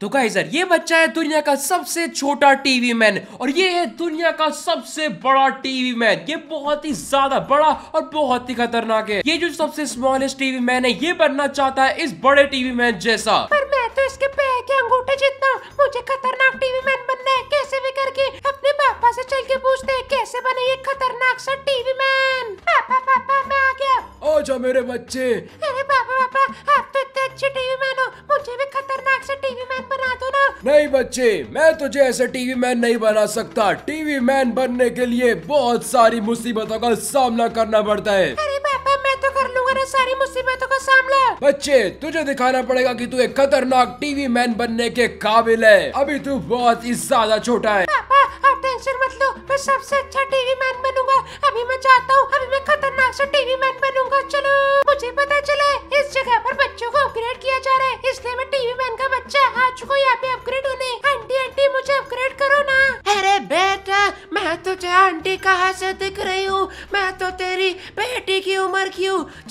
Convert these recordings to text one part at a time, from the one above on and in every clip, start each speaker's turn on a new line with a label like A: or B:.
A: तो गाइजर ये बच्चा है दुनिया का सबसे छोटा टीवी मैन और ये है दुनिया का सबसे बड़ा टीवी मैन ये बहुत ही ज्यादा बड़ा और बहुत ही खतरनाक है ये जो सबसे स्मॉलेस्ट टीवी मैन है ये बनना चाहता है इस बड़े टीवी मैन जैसा
B: पर मैं तो इसके पैर के अंगूठे जितना मुझे खतरनाक टीवी मैन बनना है कैसे भी करके अपने पापा से चल के पूछते हैं कैसे बने ये खतरनाक सा टीवी मैन पापा पापा मैं आ गया
A: आ मेरे बच्चे नहीं बच्चे मैं तुझे ऐसे टीवी मैन नहीं बना सकता टीवी मैन बनने के लिए बहुत सारी मुसीबतों का सामना करना पड़ता है अरे पापा मैं
B: तो कर लूंगा ना सारी मुसीबतों का सामना
A: बच्चे तुझे दिखाना पड़ेगा कि तू एक खतरनाक टीवी मैन बनने के काबिल है अभी तू बहुत ही ज्यादा छोटा है
B: सबसे अच्छा टीवी मैन बनूंगा अभी मैं चाहता हूँ अभी मैं खतरनाक टीवी मैन बनूंगा चलो मुझे पता चला इस जगह पर बच्चों को अपग्रेड किया जा रहा है इसलिए मैं えてく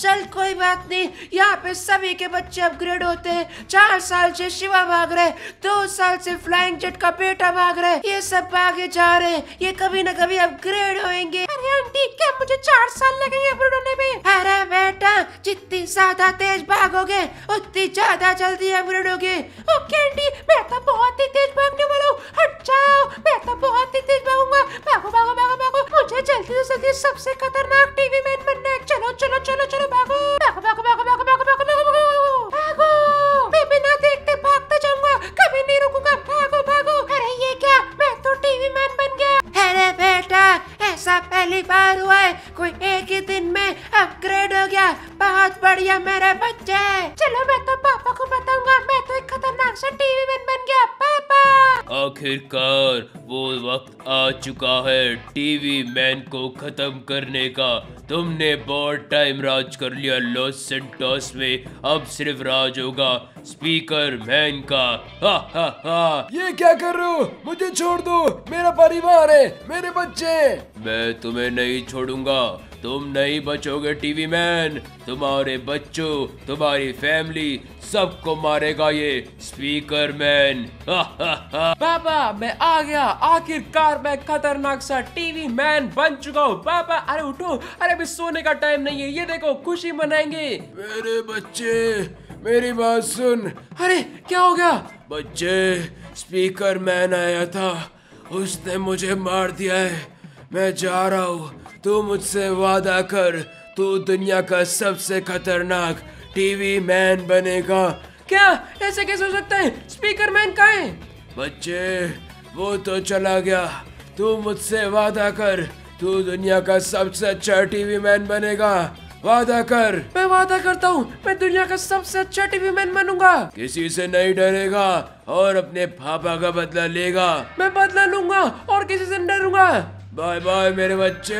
B: चल कोई बात नहीं यहाँ पे सभी के बच्चे अपग्रेड होते हैं चार साल से शिवा भाग रहे दो साल से फ्लाइंग जेट का बेटा भाग रहे ये सब आगे जा रहे हैं ये कभी न कभी अपग्रेड होंगे अरे आंटी क्या मुझे चार साल लगेंगे अपग्रेड होने में अरे बेटा जितनी ज्यादा तेज भागोगे उतनी ज्यादा जल्दी अपग्रेड होगी ओके आंटी मैं तो बहुत ही तेज भागने वाला हूँ हट जाओ मैं तो बहुत ही तेज भागूंगा भागो भागो भागो भागो मुझे जल्दी से जल्दी सबसे खतरनाक
A: आखिरकार वो वक्त आ चुका है टीवी मैन को खत्म करने का तुमने बहुत टाइम राज कर लिया लॉस सेंटोस में अब सिर्फ राज होगा स्पीकर मैन का हा हा हा ये क्या कर रहे हो मुझे छोड़ दो मेरा परिवार है मेरे बच्चे मैं तुम्हें नहीं छोड़ूंगा तुम नहीं बचोगे टीवी मैन तुम्हारे बच्चों तुम्हारी फैमिली सबको मारेगा ये स्पीकर मैन पापा मैं आ गया आखिरकार मैं खतरनाक सा टीवी मैन बन चुका हूँ पापा अरे उठो अरे अभी सोने का टाइम नहीं है ये देखो खुशी मनाएंगे मेरे बच्चे मेरी बात सुन अरे क्या हो गया बच्चे स्पीकर मैन आया था उसने मुझे मार दिया है मैं जा रहा हूँ तू मुझसे वादा कर तू दुनिया का सबसे खतरनाक टीवी मैन बनेगा क्या ऐसे कैसे हो सकता है स्पीकर मैन का है बच्चे वो तो चला गया तू मुझसे वादा कर तू दुनिया का सबसे अच्छा टीवी मैन बनेगा वादा कर मैं वादा करता हूँ मैं दुनिया का सबसे अच्छा टीवी मैन बनूंगा किसी से नहीं डरेगा और अपने पापा का बदला लेगा मैं बदला लूंगा और किसी से डरूंगा बाय बाय मेरे बच्चे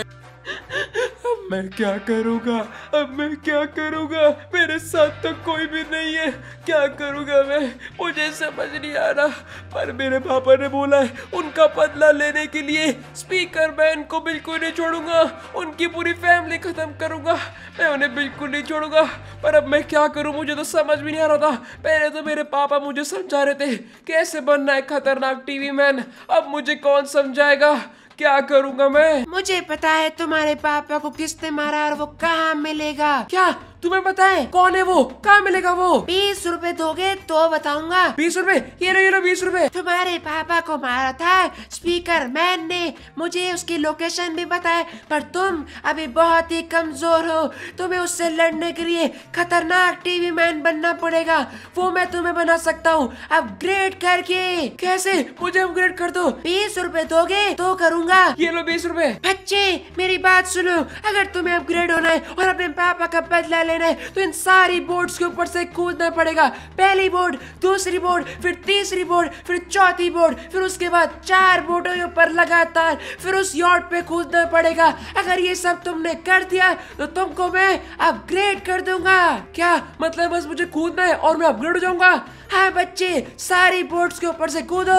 A: अब मैं क्या करूँगा अब मैं क्या करूँगा मेरे साथ तो कोई भी नहीं है क्या करूँगा मैं मुझे समझ नहीं आ रहा पर मेरे पापा ने बोला है उनका बदला लेने के लिए स्पीकर मैन को बिल्कुल नहीं छोड़ूंगा उनकी पूरी फैमिली ख़त्म करूँगा मैं उन्हें बिल्कुल नहीं छोड़ूंगा पर अब मैं क्या करूँ मुझे तो समझ भी नहीं आ रहा था पहले तो मेरे पापा मुझे समझा रहे थे कैसे बनना है खतरनाक टीवी मैन अब मुझे कौन समझाएगा क्या
B: करूँगा मैं मुझे पता है तुम्हारे पापा को किसने मारा और वो कहाँ मिलेगा क्या तुम्हें पता है कौन है वो कहाँ मिलेगा वो बीस रूपए दोगे तो बताऊंगा बीस रूपए ये लो ये लो बीस रूपए तुम्हारे पापा को मारा था स्पीकर मैन ने मुझे उसकी लोकेशन भी बताया पर तुम अभी बहुत ही कमजोर हो तुम्हें उससे लड़ने के लिए खतरनाक टीवी मैन बनना पड़ेगा वो मैं तुम्हें बना सकता हूँ अपग्रेड करके कैसे मुझे अपग्रेड कर दो बीस रूपए दोगे तो करूँगा ये लो बीस रूपए बच्चे मेरी बात सुनो अगर तुम्हें अपग्रेड होना है और अपने पापा का बदला ले लेना है तो इन सारी बोर्ड्स के ऊपर से कूदना पड़ेगा पहली बोर्ड दूसरी बोर्ड फिर तीसरी बोर्ड फिर चौथी बोर्ड फिर उसके बाद चार बोर्डों के ऊपर लगातार फिर उस यॉट पे कूदना पड़ेगा अगर ये सब तुमने कर दिया तो तुमको मैं अपग्रेड कर दूंगा क्या मतलब बस मुझे कूदना है और मैं अपग्रेड हो जाऊंगा हाँ बच्चे सारी बोर्ड्स के ऊपर से कूदो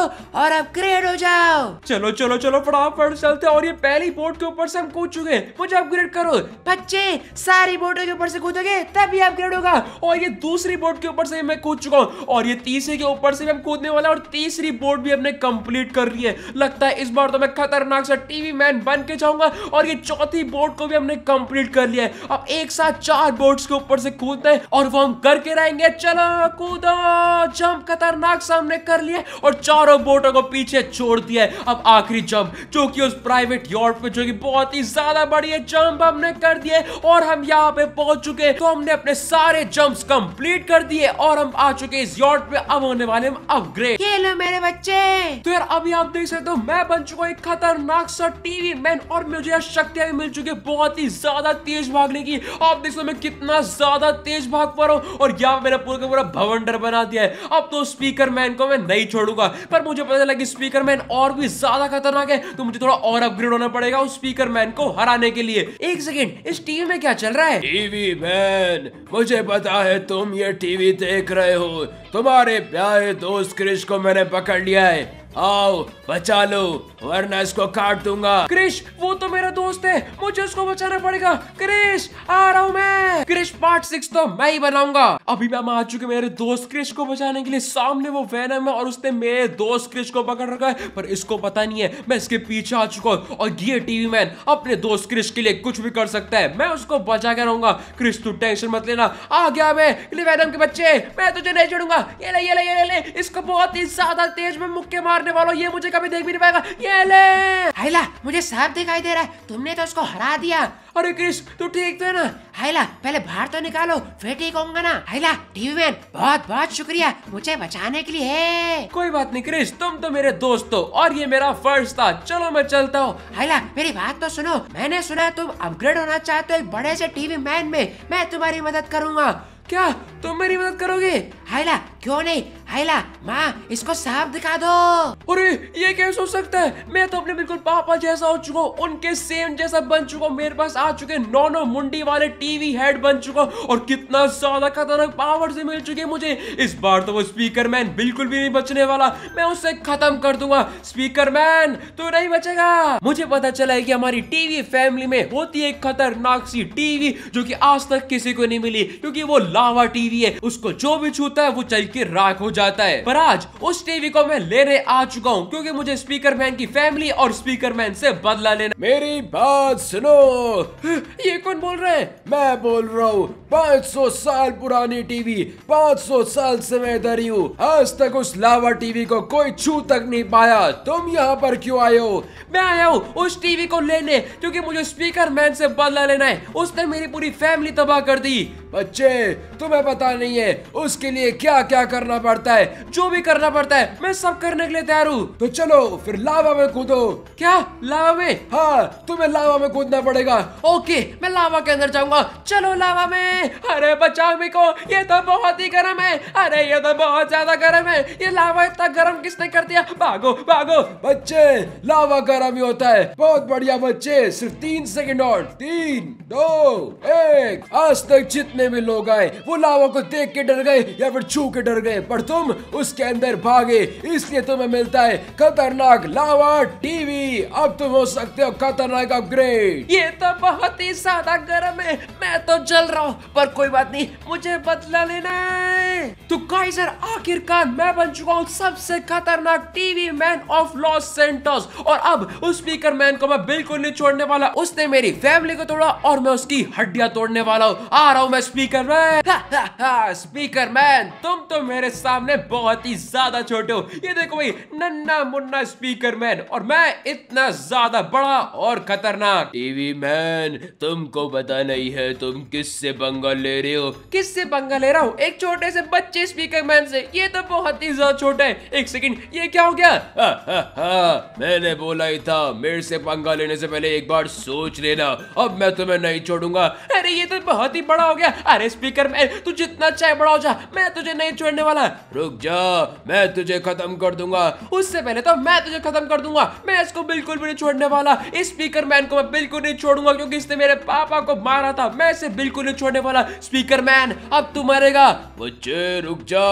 B: और अपग्रेड हो जाओ
A: चलो चलो चलो फटाफट चलते और ये पहली बोर्ड के ऊपर से हम कूद चुके मुझे अपग्रेड करो बच्चे सारी बोर्डों के ऊपर से कूदो दोगे तभी अपग्रेड होगा और ये दूसरी बोर्ड के ऊपर से मैं कूद चुका हूँ और ये तीसरे के ऊपर से मैं कूदने वाला और तीसरी बोर्ड भी अपने कंप्लीट कर रही है लगता है इस बार तो मैं खतरनाक सा टीवी मैन बन के जाऊंगा और ये चौथी बोर्ड को भी हमने कंप्लीट कर लिया है अब एक साथ चार बोर्ड्स के ऊपर से कूदते हैं और वो हम करके रहेंगे चलो कूदो जंप खतरनाक सा हमने कर लिया और चारों बोर्डों को पीछे छोड़ दिया है अब आखिरी जंप जो कि उस प्राइवेट यॉर्ड पे जो कि बहुत ही ज्यादा बड़ी है जंप हमने कर दिया और हम यहाँ पे पहुंच चुके तो हमने अपने सारे जंप्स कंप्लीट कर दिए और हम आ चुके इस यॉर्ट पे अब होने वाले हम अपग्रेड खेलो मेरे बच्चे तो यार अभी आप देख सकते हो मैं बन चुका एक खतरनाक सा टीवी मैन और मुझे यार शक्तियां भी मिल चुकी है बहुत ही ज्यादा तेज भागने की आप देख सकते मैं कितना ज्यादा तेज भाग पा रहा हूँ और यहाँ मेरा पूरा का पूरा भवंडर बना दिया है अब तो स्पीकर मैन को मैं नहीं छोड़ूंगा पर मुझे पता लगा स्पीकर मैन और भी ज्यादा खतरनाक है तो मुझे थोड़ा और अपग्रेड होना पड़ेगा उस स्पीकर मैन को हराने के लिए एक सेकेंड इस टीवी में क्या चल रहा है टीवी में बहन मुझे पता है तुम ये टीवी देख रहे हो तुम्हारे प्यारे दोस्त क्रिश को मैंने पकड़ लिया है आओ बचा लो वरना इसको काट दूंगा क्रिश वो तो मेरा दोस्त है मुझे उसको बचाना पड़ेगा क्रिश आ रहा हूँ मैं क्रिश पार्ट सिक्स तो मैं ही बनाऊंगा अभी मैं आ चुके मेरे दोस्त क्रिश को बचाने के लिए सामने वो वैनम है और उसने मेरे दोस्त क्रिश को पकड़ रखा है पर इसको पता नहीं है मैं इसके पीछे आ चुका हूँ और ये टीवी मैन अपने दोस्त क्रिश के लिए कुछ भी कर सकता है मैं उसको बचा के रहूंगा क्रिश तू टेंशन मत लेना आ गया मैं वैनम के बच्चे मैं तुझे नहीं छोड़ूंगा ये ले ये ले ये ले इसको
B: बहुत ही ज्यादा तेज में मुक्के मार करने वालों ये मुझे कभी देख भी नहीं पाएगा ये ले मुझे सांप दिखाई दे रहा है तुमने तो उसको हरा दिया अरे क्रिश तू ठीक तो है ना हाइला पहले बाहर तो निकालो फिर ठीक होगा ना हाइला टीवी मैन बहुत बहुत शुक्रिया मुझे बचाने के लिए
A: कोई बात नहीं क्रिश तुम तो मेरे दोस्त हो और ये मेरा फर्ज था चलो मैं चलता हूँ हाइला
B: मेरी बात तो सुनो मैंने सुना तुम अपग्रेड होना चाहते हो एक बड़े से टीवी मैन में मैं तुम्हारी मदद करूंगा क्या तुम मेरी मदद करोगे हाइला क्यों नहीं हाइला माँ इसको सांप दिखा दो अरे ये कैसे हो सकता है मैं तो अपने बिल्कुल पापा जैसा हो
A: चुका हूँ उनके सेम जैसा बन चुका हूँ मेरे पास आ चुके नौ नौ मुंडी वाले टीवी हेड बन चुका और कितना ज्यादा खतरनाक पावर से मिल चुके मुझे इस बार तो वो स्पीकर मैन बिल्कुल भी नहीं बचने वाला मैं उसे खत्म कर दूंगा स्पीकर मैन तू नहीं बचेगा मुझे पता चला है की हमारी टीवी फैमिली में होती है खतरनाक सी टीवी जो की आज तक किसी को नहीं मिली क्यूँकी वो लावा टीवी है उसको जो भी छूता होता है वो चल के राख हो जाता है पर आज उस टीवी को मैं लेने आ चुका हूँ क्योंकि मुझे स्पीकर मैन की फैमिली और स्पीकर मैन से बदला लेना मेरी बात सुनो ये कौन बोल रहे हैं मैं बोल रहा हूँ पाँच साल पुरानी टीवी पाँच साल से मैं इधर ही हूँ आज तक उस लावा टीवी को कोई छू तक नहीं पाया तुम यहाँ पर क्यों आए हो मैं आया हूँ उस टीवी को लेने क्योंकि मुझे स्पीकर मैन से बदला लेना है उसने मेरी पूरी फैमिली तबाह कर दी बच्चे तुम्हें पता नहीं है उसके लिए लिए क्या क्या करना पड़ता है जो भी करना पड़ता है मैं सब करने के लिए तैयार हूँ तो चलो फिर लावा में कूदो क्या लावा में हाँ तुम्हें लावा में कूदना पड़ेगा ओके मैं लावा के अंदर जाऊंगा चलो लावा में अरे बचाओ मेरे को ये तो बहुत ही गर्म है अरे ये तो बहुत ज्यादा गर्म है ये लावा इतना गर्म किसने कर दिया भागो भागो बच्चे लावा गर्म ही होता है बहुत बढ़िया बच्चे सिर्फ तीन सेकेंड और तीन दो एक आज तक जितने भी लोग आए वो लावा को देख के डर गए या डायनासोर छू के डर गए पर तुम उसके अंदर भागे इसलिए तुम्हें मिलता है खतरनाक लावा टीवी अब तुम हो सकते हो खतरनाक अपग्रेड ये तो बहुत ही ज्यादा गर्म है मैं तो जल रहा हूँ पर कोई बात नहीं मुझे बदला लेना है तो काइजर आखिरकार मैं बन चुका हूँ सबसे खतरनाक TV man of loss centres और अब उस स्पीकर मैन को मैं बिल्कुल नहीं छोड़ने वाला उसने मेरी फैमिली को तोड़ा और मैं उसकी हड्डियां तोड़ने वाला हूँ आ रहा हूँ मैं speaker man speaker man man तुम तो मेरे सामने बहुत ही ज्यादा छोटे हो ये देखो भाई नन्ना मुन्ना स्पीकर मैन और मैं इतना ज्यादा बड़ा और खतरनाक टीवी मैन तुमको पता नहीं है तुम किससे बंगा ले रहे हो किससे बंगा ले रहा हूँ एक छोटे से बच्चे स्पीकर मैन से ये तो बहुत ही ज्यादा छोटा है एक सेकंड ये क्या हो गया हा, हा, हा, मैंने बोला ही था मेरे से पंगा लेने से पहले एक बार सोच लेना अब मैं तुम्हें नहीं छोड़ूंगा अरे ये तो बहुत ही बड़ा हो गया अरे स्पीकर मैन तू जितना चाहे बड़ा हो जा मैं तुझे नहीं छोड़ने वाला रुक जा मैं तुझे खत्म कर दूंगा उससे पहले तो मैं तुझे खत्म कर दूंगा मैं इसको बिल्कुल भी नहीं छोड़ने वाला स्पीकर मैन को मैं बिल्कुल नहीं छोड़ूंगा क्योंकि इसने मेरे पापा को मारा था मैं इसे बिल्कुल नहीं छोड़ने वाला स्पीकर मैन अब तू मरेगा बच्चे रुक जा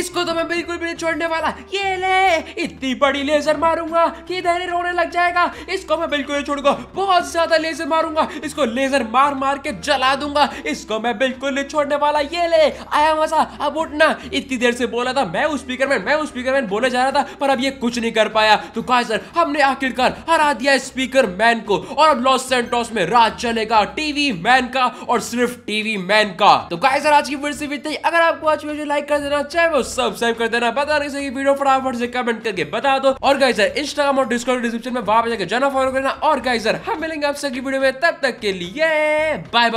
A: इसको तो मैं बिल्कुल भी नहीं छोड़ने वाला ये ले इतनी बड़ी लेजर मारूंगा कि धैर्य रोने लग जाएगा इसको मैं बिल्कुल नहीं छोड़ूंगा बहुत ज्यादा लेजर मारूंगा इसको लेजर मार मार के जला दूंगा इसको मैं बिल्कुल नहीं छोड़ने वाला ये ले आया सा अब उठना इतनी देर से बोला था मैं उस स्पीकर मैन मैं उस स्पीकर मैन बोले जा रहा था पर अब ये कुछ नहीं कर पाया तो कहा सर हमने आखिरकार हरा दिया स्पीकर मैन को और अब लॉस सेंटोस में राज चलेगा टीवी मैन का और सिर्फ टीवी मैन का तो कहा सर आज की वीडियो सिर्फ इतनी अगर आपको आज वीडियो लाइक कर देना चाहे वो सब्सक्राइब कर देना बता नहीं सकी वीडियो फटाफट से कमेंट करके बता दो और गाइस सर इंस्टाग्राम और डिस्कॉर्ड डिस्क्रिप्शन में वहां पर जाकर जाना फॉलो करना और गाइस सर हम मिलेंगे आपसे अगली वीडियो में तब तक के लिए बाय बाय